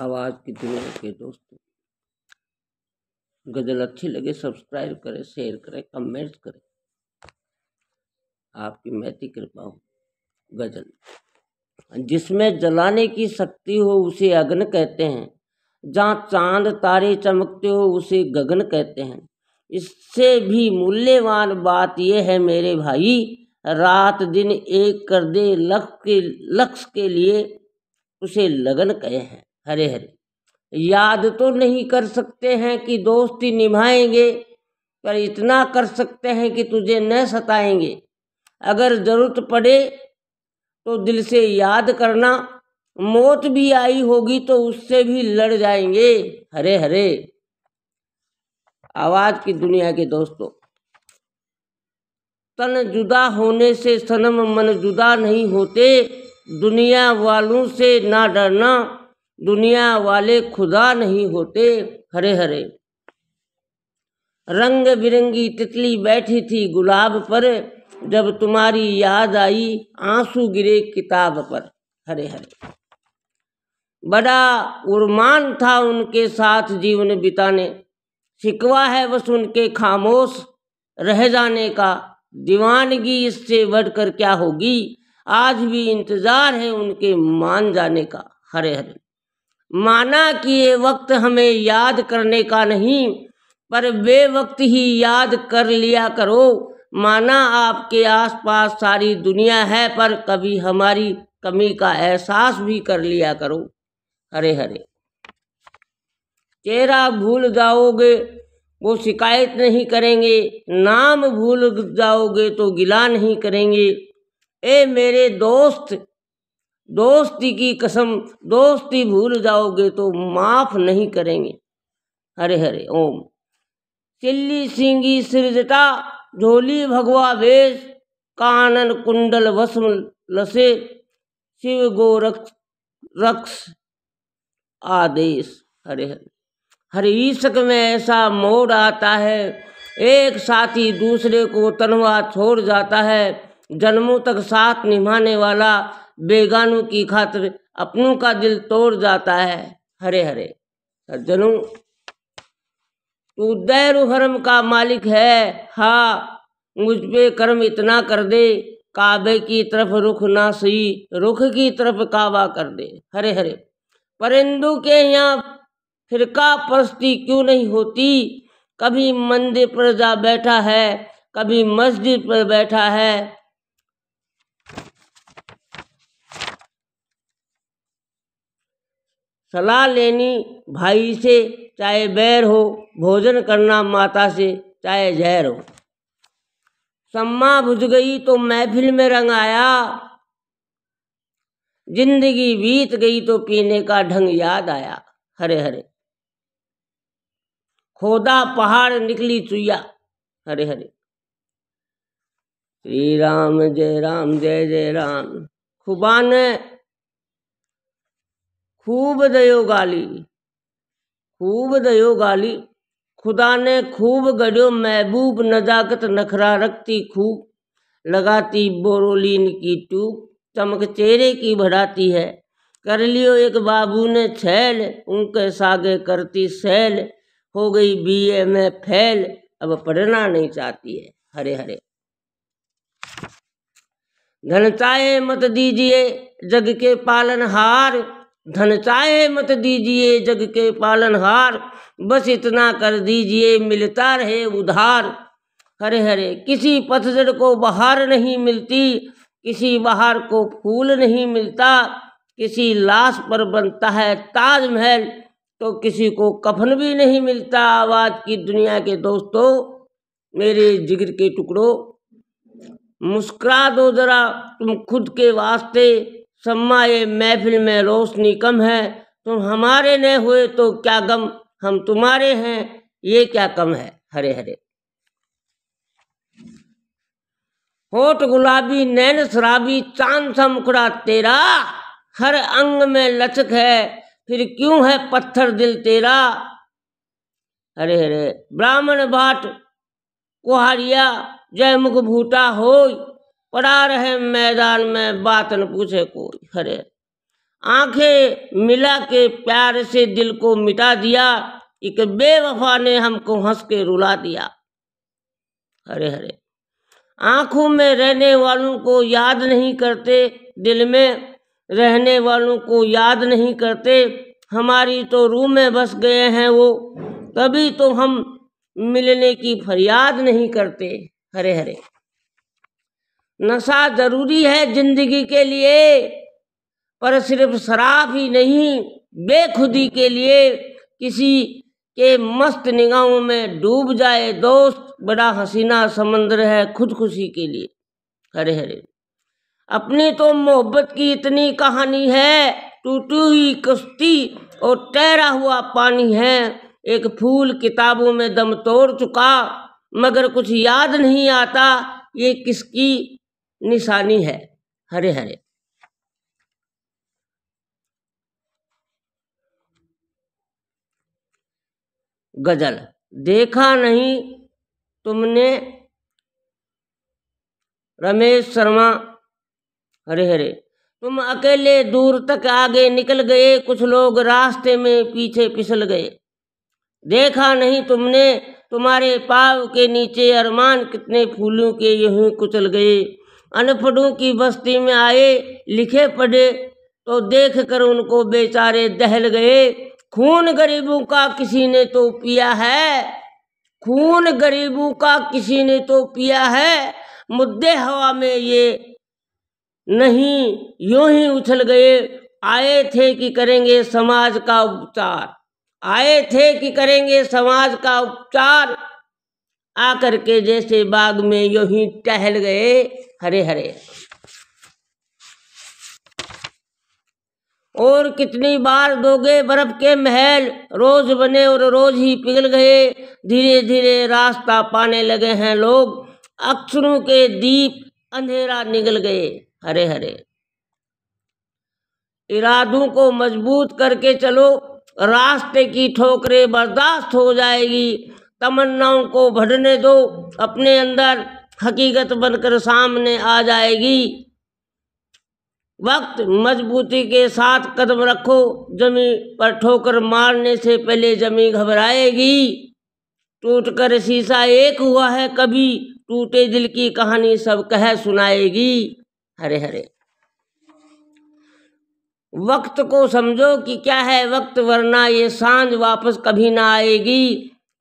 आवाज़ की दुनिया के दोस्तों गज़ल अच्छी लगे सब्सक्राइब करें शेयर करें कमेंट्स करें आपकी महती कृपा हो गज़ल जिसमें जलाने की शक्ति हो उसे अग्न कहते हैं जहाँ चांद तारे चमकते हो उसे गगन कहते हैं इससे भी मूल्यवान बात यह है मेरे भाई रात दिन एक कर दे लक्ष्य के लक्ष्य के लिए उसे लगन कहे हैं हरे हरे याद तो नहीं कर सकते हैं कि दोस्ती निभाएंगे पर इतना कर सकते हैं कि तुझे न सताएंगे अगर ज़रूरत पड़े तो दिल से याद करना मौत भी आई होगी तो उससे भी लड़ जाएंगे हरे हरे आवाज़ की दुनिया के दोस्तों तन जुदा होने से सनम मन जुदा नहीं होते दुनिया वालों से ना डरना दुनिया वाले खुदा नहीं होते हरे हरे रंग बिरंगी तितली बैठी थी गुलाब पर जब तुम्हारी याद आई आंसू गिरे किताब पर हरे हरे बड़ा उर्मान था उनके साथ जीवन बिताने शिकवा है बस उनके खामोश रह जाने का दीवानगी इससे बढ़कर क्या होगी आज भी इंतज़ार है उनके मान जाने का हरे हरे माना कि ये वक्त हमें याद करने का नहीं पर बे वक्त ही याद कर लिया करो माना आपके आसपास सारी दुनिया है पर कभी हमारी कमी का एहसास भी कर लिया करो हरे हरे चेहरा भूल जाओगे वो शिकायत नहीं करेंगे नाम भूल जाओगे तो गिला नहीं करेंगे ए मेरे दोस्त दोस्ती की कसम दोस्ती भूल जाओगे तो माफ नहीं करेंगे हरे हरे ओम चिल्ली सिंगी सृजता झोली भगवा वेश कानन कुंडल वस्म लसे शिव गोरक्ष रक्ष आदेश हरे हरे हर ईशक में ऐसा मोड़ आता है एक साथी दूसरे को तनवा छोड़ जाता है जन्मों तक साथ निभाने वाला बेगानों की खातिर अपनों का दिल तोड़ जाता है हरे हरे सज्जनों तू दैर हरम का मालिक है हा मुझ पे कर्म इतना कर दे काबे की तरफ रुख ना सही रुख की तरफ काबा कर दे हरे हरे परिंदु के यहाँ फिरका परस्ती क्यों नहीं होती कभी मंदिर पर जा बैठा है कभी मस्जिद पर बैठा है सलाह लेनी भाई से चाहे बैर हो भोजन करना माता से चाहे जहर हो सम्मा बुझ गई तो महफिल में रंग आया जिंदगी बीत गई तो पीने का ढंग याद आया हरे हरे खोदा पहाड़ निकली चुया हरे हरे श्री राम जय राम जय जय राम खुबान खूब दयो गाली खूब दयो गाली खुदा ने खूब गढ़ो महबूब नजाकत नखरा रखती खूब लगाती बोरोलीन की टूक चमक चेहरे की भराती है कर लियो एक बाबू ने छैल उनके सागे करती सैल हो गई बीए में फैल अब पढ़ना नहीं चाहती है हरे हरे धन मत दीजिए जग के पालन हार धन चाहे मत दीजिए जग के पालनहार बस इतना कर दीजिए मिलता रहे उधार हरे हरे किसी पतझड़ को बहार नहीं मिलती किसी बहार को फूल नहीं मिलता किसी लाश पर बनता है ताजमहल तो किसी को कफन भी नहीं मिलता आवाज़ की दुनिया के दोस्तों मेरे जिगर के टुकड़ों मुस्कुरा दो ज़रा तुम खुद के वास्ते सम्मा ये महफिल में रोशनी कम है तुम हमारे न हुए तो क्या गम हम तुम्हारे हैं ये क्या कम है हरे हरे होठ गुलाबी नैन शराबी चांद सा मुखड़ा तेरा हर अंग में लचक है फिर क्यों है पत्थर दिल तेरा हरे हरे ब्राह्मण भाट कुहारिया जय मुख भूटा होई पड़ा रहे मैदान में बात न पूछे कोई हरे आंखें मिला के प्यार से दिल को मिटा दिया एक बेवफा ने हमको हंस के रुला दिया हरे हरे आंखों में रहने वालों को याद नहीं करते दिल में रहने वालों को याद नहीं करते हमारी तो रूह में बस गए हैं वो कभी तो हम मिलने की फरियाद नहीं करते हरे हरे नशा जरूरी है जिंदगी के लिए पर सिर्फ शराब ही नहीं बेखुदी के लिए किसी के मस्त निगाहों में डूब जाए दोस्त बड़ा हसीना समंदर है खुदकुशी के लिए हरे हरे अपनी तो मोहब्बत की इतनी कहानी है टूटी हुई कश्ती और तैरा हुआ पानी है एक फूल किताबों में दम तोड़ चुका मगर कुछ याद नहीं आता ये किसकी निशानी है हरे हरे गजल देखा नहीं तुमने रमेश शर्मा हरे हरे तुम अकेले दूर तक आगे निकल गए कुछ लोग रास्ते में पीछे पिसल गए देखा नहीं तुमने तुम्हारे पाव के नीचे अरमान कितने फूलों के यूं कुचल गए अनपढ़ों की बस्ती में आए लिखे पढ़े तो देख कर उनको बेचारे दहल गए खून गरीबों का किसी ने तो पिया है खून गरीबों का किसी ने तो पिया है मुद्दे हवा में ये नहीं यूं ही उछल गए आए थे कि करेंगे समाज का उपचार आए थे कि करेंगे समाज का उपचार आकर के जैसे बाग में यूं ही टहल गए हरे हरे और कितनी बार दोगे बर्फ के महल रोज बने और रोज ही पिघल गए धीरे धीरे रास्ता पाने लगे हैं लोग अक्षरों के दीप अंधेरा निकल गए हरे हरे इरादों को मजबूत करके चलो रास्ते की ठोकरें बर्दाश्त हो जाएगी तमन्नाओं को भरने दो अपने अंदर हकीकत बनकर सामने आ जाएगी वक्त मजबूती के साथ कदम रखो जमी पर ठोकर मारने से पहले जमी घबराएगी टूट कर शीशा एक हुआ है कभी टूटे दिल की कहानी सब कह सुनाएगी हरे हरे वक्त को समझो कि क्या है वक्त वरना ये सांझ वापस कभी ना आएगी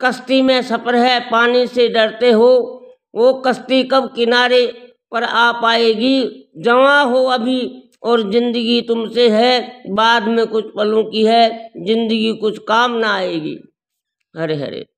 कश्ती में सफर है पानी से डरते हो वो कश्ती कब किनारे पर आ पाएगी जमा हो अभी और जिंदगी तुमसे है बाद में कुछ पलों की है जिंदगी कुछ काम ना आएगी हरे हरे